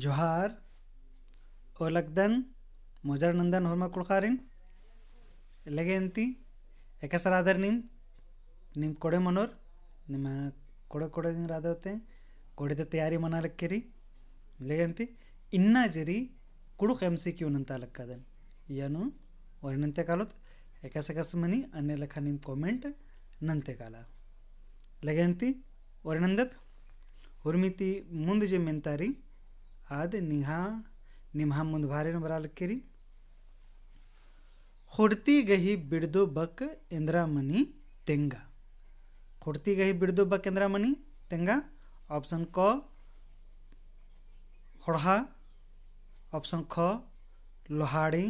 جوهار أولكدن مجر نندن هرما كولقارين لغينتي أكسر آدر نيم نيم كوڑے منور نيم كوڑے كوڑے دين رادة ہوتے كوڑے دي تياري منا لكيري لغينتي إنا جري كوڑوخ MCQ ننتا لكادن يانو ورننتا كالوت ಎಕಸಕಸ ಮನಿ ಅನ್ನೆ ಲಖ ನಿಮ್ಮ ಕಾಮೆಂಟ್ ನಂತೆ ಕಾಲ ಲಗಂತಿ ವರ್ಣಂದತ್ ಹುರ್ಮಿತಿ ಮುಂದೆ ಜೆ ಮೆಂತಾರಿ आदि निहा निम्हा मुंदभारेन बराल केरी खुड़ती गही बिड़दो बक इंद्रामणि तेंगा खुड़ती गही बिड़दो बक इंद्रामणि तेंगा ऑप्शन क खोड़हा ऑप्शन ख लोहाड़ी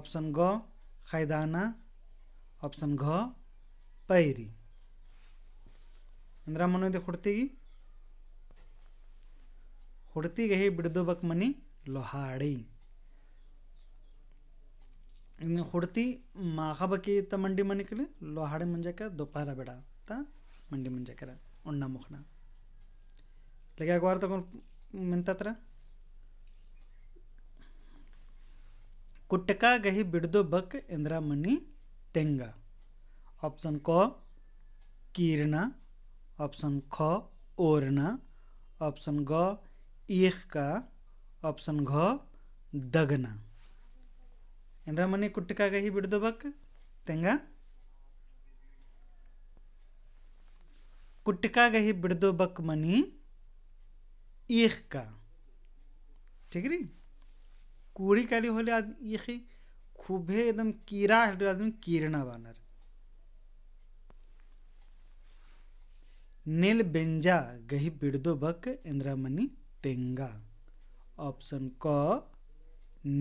ऑप्शन ग खैदाना ऑप्शन घ पैरी इंद्रामणि दे खुड़ती गई ಹುಡ್ತಿಗೆ ಬಿಡ್ದುಬಕ್ ಮನಿ ಲೊಹಾಡಿ ಇನ್ನು ಹುಡ್ತಿ ಮಾಹಬಕಿ ತ ಮಂಡಿ ಮನಿಕಲಿ ಲೊಹಾಡಿ ಮುಂಜಾಕ ದುಪಾರ ಬೇಡ ತ ಮಂಡಿ ಮುಂಜಾಕರ ಉಣ್ಣ ಮುಖ್ಣ ಲಗ್ಯಾಗ ವಾರ ತಗೊಂಡು ಮಿಂತತ್ರ कुटका गही बिड़दो बक इंद्रामणि तेंगा ऑप्शन क कीरना ऑप्शन ख ओरना ऑप्शन ग ईख का ಆಪ್ಷನ್ ಘ ದಗನ ಎಂದ್ರ ಮನೆ ಕುಟ್ಟಕಾಗ ಹಿ ಬಿಡ್ದೋಬಕ್ ತೆಂಗ बिड़ दो बक मनी ಈಖ್ का ठीक री कूड़ी काली होले आद ईखी खूबे एकदम कीरा हल तो आदमी कीरना बानर नील बेंजा गही बिड़दो बक इंद्रामनी तेंगा ऑप्शन क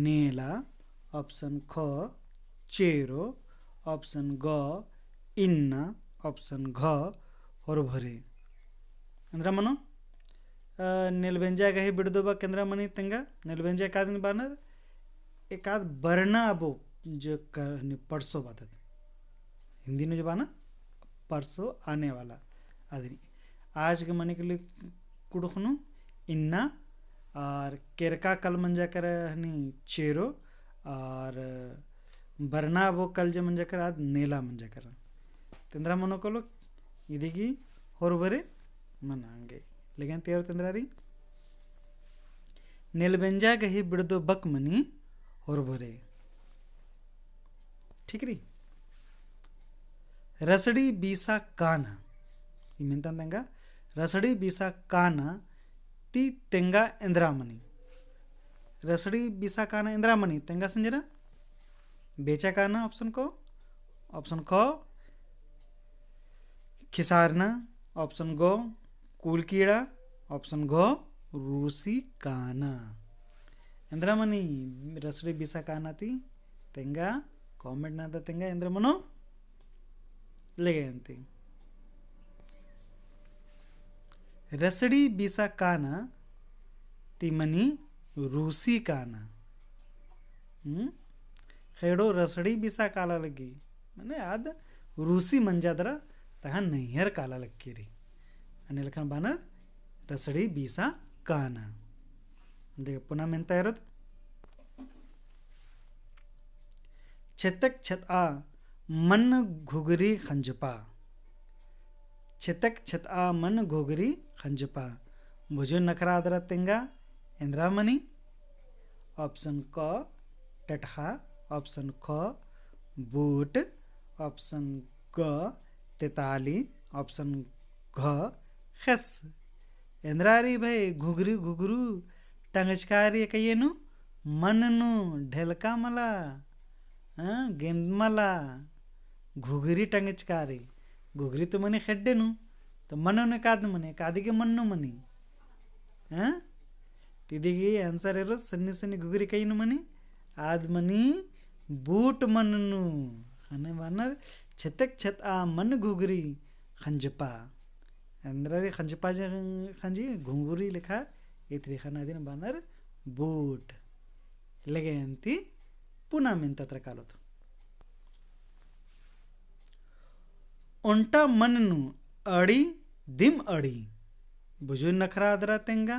नेला ऑप्शन ख चेरो ऑप्शन ग इन्ना ऑप्शन घ ಹೊರಭರಿ ಅಂದ್ರೆ ಮನು ನೆಲ್ಬೆಂಜಾಗ ಹಿ ಬಿಡ್ದು ಬಾ ಕೆಂದ್ರ ಮನಿ ತಂಗ ನೆಲ್ಬೆಂಜಾಗ ಕಾದಿನ ಬಾನರ್ एकाद बरना अबो जो कर परसो बात है हिंदी में जो बाना परसो आने वाला आदमी आज के मने के लिए कुड़खनु इन्ना और केरका कल मंजा कर हनी चेरो और बरना वो कल जो मंजा कर आज नेला मंजा कर तेंद्रा मनो को लोग इधगी और बरे मनांगे लेकिन तेरो तेरह तेंद्रा रही नेलबेंजा गही बिड़दो बक मनी होर भरे ठीक री रसड़ी बीसा काना ये मिंतन देंगा रसड़ी बीसा काना ती तेंगा इंद्रामणी रसड़ी बिसा काना इंद्रामणी तेंगा संजरा बेचा काना ऑप्शन को ऑप्शन ख खिसारना ऑप्शन गो कूल कीड़ा ऑप्शन घो रूसी काना इंद्रमणि रसड़ी बिसा काना ती तेंगा कॉमेंट ना था तेंगा इंद्रमनो ले गए रसड़ी बिसा काना तिमनी रूसी काना हम्म? खेड़ो रसड़ी बिसा काला लगी मैंने आद रूसी मंजादरा तहा नैहर काला लगी रही अने लखन बानर रसड़ी बीसा काना देख पुनः मेहनता है तो। छतक छत आ मन घुगरी खंजपा छितक छत आ मन घोगरी खंजपा भुजो नखरादरा तिंगा इंद्रामणि ऑप्शन क टटहा ऑप्शन ख बूट ऑप्शन ग तेताली ऑप्शन घ खस इंद्रारी भाई घुघरी घुघरू टंगचकारी कयेनु नु ढेलका मला गेंद मला घुघरी टंगचकारी ઘૂઘરી તો મને ખેડેનું તો મનોને કાદનું મને કાદીಗೆ ಮಣ್ಣು ಮನಿ ಹಾಂ ತಿದಿಗೆ ಆನ್ಸರ್ ಇರೋದು ಸನ್ನೆ ಸನ್ನೆ ಗುಗುರಿ ಕೈನು ಮನಿ ಆದ ಮನಿ ಬೂಟ್ ಮಣ್ಣು ಅನ್ನ ಅನ್ನ ಛತ್ತಕ್ಕೆ ಛತ್ ಆ ಮಣ್ಣು ಗುಗುರಿ ಖಂಜಪ್ಪ ಅಂದ್ರೆ ಖಂಜಪ್ಪ ಖಂಜಿ ಘುಂಗುರಿ ಲೆಖ ಐತ್ರಿ ಖಾನ ಅದಿನ ಬಾನರ್ ಬೂಟ್ ಇಲ್ಲಗೆ ಅಂತಿ ಪುನಃ ಮೆಂತತ್ರ ಕಾಲೋತು मन मननु अड़ी दिम अड़ी बुझु नखरा आदरा तेंगा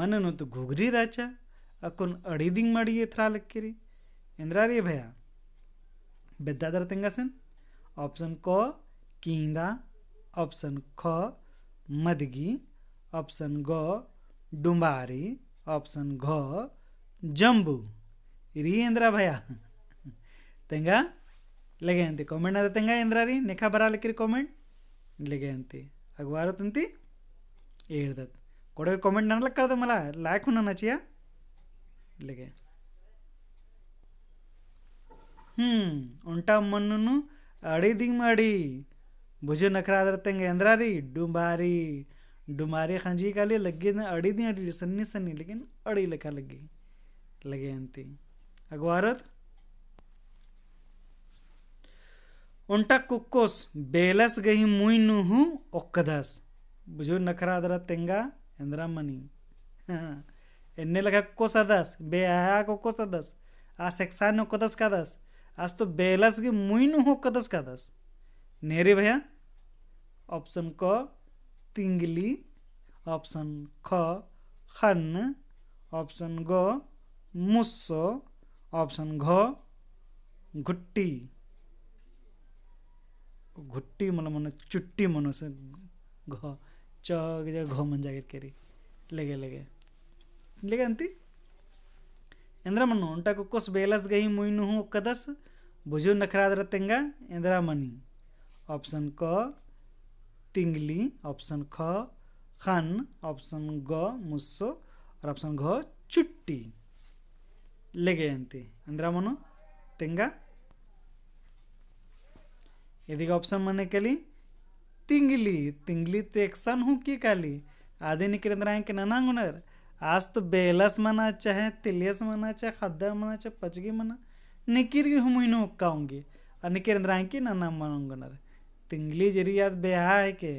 मन नु तो घुघरी रचा अकुन अड़ी दिंग मड़ी ये थ्रा लक्केरी इंद्रा रे भैया बेदा दर तेंगा सेन ऑप्शन क कींदा ऑप्शन ख मदगी ऑप्शन ग डुम्बारी ऑप्शन घ जम्बू री इंद्रा भैया तेंगा legenti comment ada tengah endrari nekha bara lekir comment legenti agwaru tunti irdat kodor comment nan lak karda mala like hona chahiye lege ಹ್ಮ್ ಒಂಟ ಮಣ್ಣು ಅಡಿ ದಿಂಗ್ ಮಾಡಿ ಭುಜ ನಖರ ಆದ್ರ ತಂಗ ಎಂದ್ರ ರೀ ಡುಂಬಾರಿ ಡುಂಬಾರಿ ಖಂಜಿ ಕಾಲಿ ಲಗ್ಗಿನ ಅಡಿದಿ ಅಡಿ ಸನ್ನಿ ಸನ್ನಿ ಲಗಿನ ಅಡಿ ಲಕ್ಕ ಲಗ್ಗಿ ಲಗೆ ಅಂತಿ ಅಗವಾರತ್ उनटा कुकोस बेलस गही मुई नुहु ओकदस बुझो नखरा दरा तेंगा इंद्रा मनी एन्ने लगा कुक्कोस अदस आया कुक्कोस अदस आ सेक्सान ओक्कदस का दस आज तो बेलस गई मुई नुहु ओक्कदस का दस नेरे भैया ऑप्शन क तिंगली ऑप्शन ख खन ऑप्शन ग मुस्सो ऑप्शन घ घुट्टी घुट्टी मन मन चुट्टी मन से घ च घ मन जागिर केरी लगे लगे लगे अंती इंद्रा मनु उनटा कुकुस बेलस गई मुइनु हूँ कदस भुजु नखरादर तेंगा इंद्रा मनी ऑप्शन क तिंगली ऑप्शन ख खान ऑप्शन ग मुस्सो और ऑप्शन घ चुट्टी लगे अंते इंद्रा मनु तेंगा यदि ऑप्शन मैंने कली तिंगली तिंगली तो तेक्सन हूँ की कहली आदि निकल रहा है कि नाना गुनर आज तो बेलस मना चाहे तिलियस मना चाहे खद्दर मना चाहे पचगी मना निकिर की हम इन्हों काऊंगी और निकिर रहा है कि नाना मनोगुनर तिंगली जरी याद बेहा है के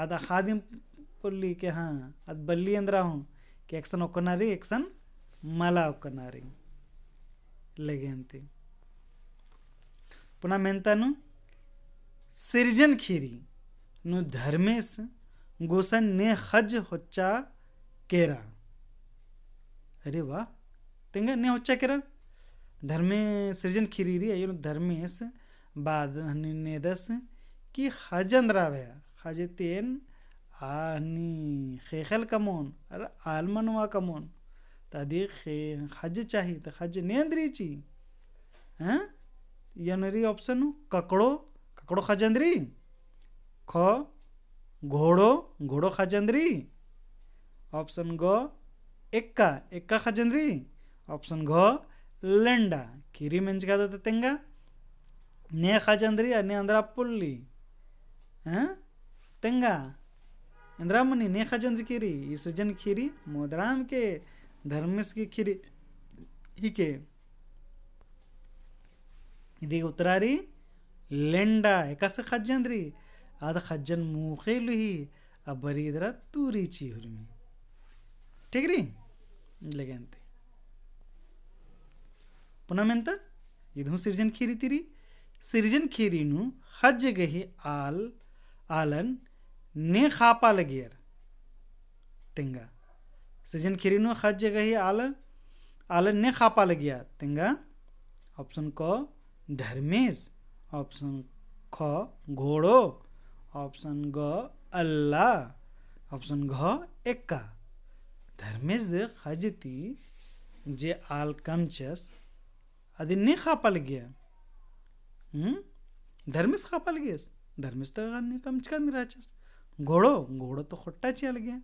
आद खादिम पुल्ली के हाँ आद बल्ली अंदरा हूँ कि एक्सन ओकनारी एक्सन मला ओकना रही लगे पुनः मेहनता नू सृजन खीरी नु धर्मेश गोसन ने खज होच्चा केरा अरे वाह तेंगे ने होच्चा केरा धर्मे सृजन खीरी री अयो धर्मेश बाद नेदस कि खजन रावया खजतेन आनी खेखल कमोन अरे आलमनवा कमोन तदी खे खज चाहिए तो खज नेंद्री ची हैं यनरी ऑप्शन ककड़ो आकड़ो खजंदरी ख घोड़ो घोड़ो खजंदरी ऑप्शन ग एक्का एक्का खजंदरी ऑप्शन घ लेंडा खीरी मेंच का तो तेंगा ने खजंदरी ने अंदरा पुल्ली हैं तेंगा इंद्रा मुनि ने खजंद्र खीरी ये सृजन खीरी मोदराम के धर्मेश की खीरी ही के देखिए उत्तरारी लेंडा एकासे खजन री आद खजन मुखे लुही अब बरी इधर तूरी ची हुरमी ठीक री लेकिन ते पुनः में ता मेंता इधू सिर्जन खीरी तेरी सिर्जन खीरी नु हज गही आल आलन ने खापा लगियर तिंगा सिर्जन खीरी नु हज गही आलन आलन ने खापा लगिया तिंगा ऑप्शन को धर्मेश ऑप्शन ख घोड़ो ऑप्शन ग अल्लाह ऑप्शन घ एक्का धर्मेश खजती जे आल कमचस आदि नहीं खापल गया धर्मेश पल गया हम्म? धर्मेश तो कमचकन राचस घोड़ो घोड़ो तो खोटा चल गया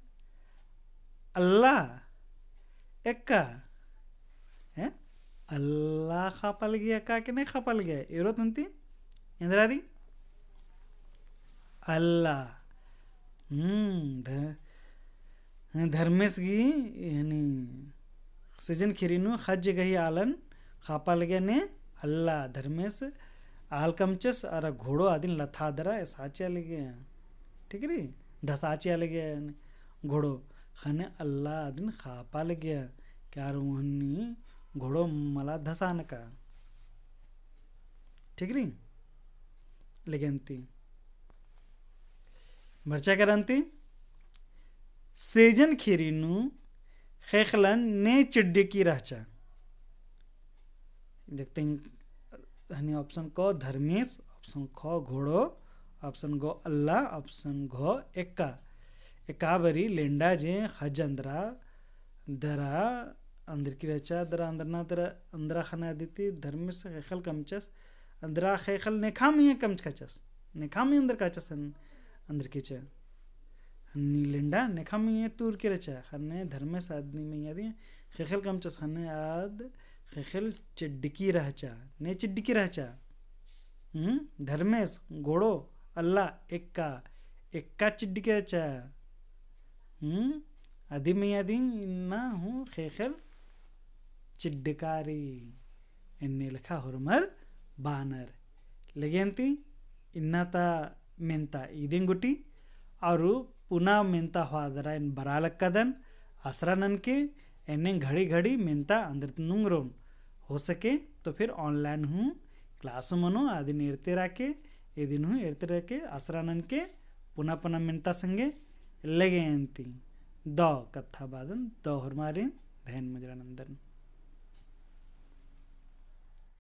अल्लाह एक्का है अल्लाह खापल गया का कि नहीं खापल गया एरो तंती इंद्रारी अल्लाह धर्मेश गी यानी सजन खिरीनु हज गही आलन खापा लगे ने अल्लाह धर्मेश आलकमचस अरे घोड़ो आदिन लथादरा साचे गया ठीक री धसाचे गया घोड़ो खने अल्लाह आदिन खापा लगे क्या रोहनी घोड़ो मला धसान का ठीक नहीं लिखती मर्चा करती सेजन खीरी खेखलन ने चिड्डी की रहचा देखते हैं ऑप्शन क धर्मेश ऑप्शन ख घोड़ो ऑप्शन गो अल्लाह ऑप्शन घ एक्का एक्का बरी लेंडा जे खजंद्रा दरा अंदर की रचा दरा अंदर ना दरा अंदरा खाना देती Dharmesh खेखल कमचस andra khaykhal ne khamiya kam khachas ne khamiya andar khachas an andar kicha नीलेंडा नेखाम ये तूर के रचा खन्ने धर्म साधनी में यादी खेखल कम चस खन्ने आद खेखल चिड्डकी रहचा ने चिड्डकी रहचा हम्म धर्मेश घोड़ो अल्लाह एक्का एक्का चिड्डकी रहचा हम्म आदि में यादी ना हूँ खेखल चिड्डकारी इन्ने लिखा हुरमर बानर ಬಾನರ್ ಲೆಗೆಂತಿ और पुना ಇದಿಂಗುಟಿ ಅವರು इन ಮೆಂತ कदन ಏನು नन के एने घड़ी घड़ी मिनता अंदर नुंगरोन हो सके तो फिर ऑनलाइन हूँ क्लासों मनो आदि एरते राके ये दिन हूँ एरते राके नन के पुनः पुनः मिनता संगे लगे द कथा बादन दौ हमारे धैन मुजरानंदन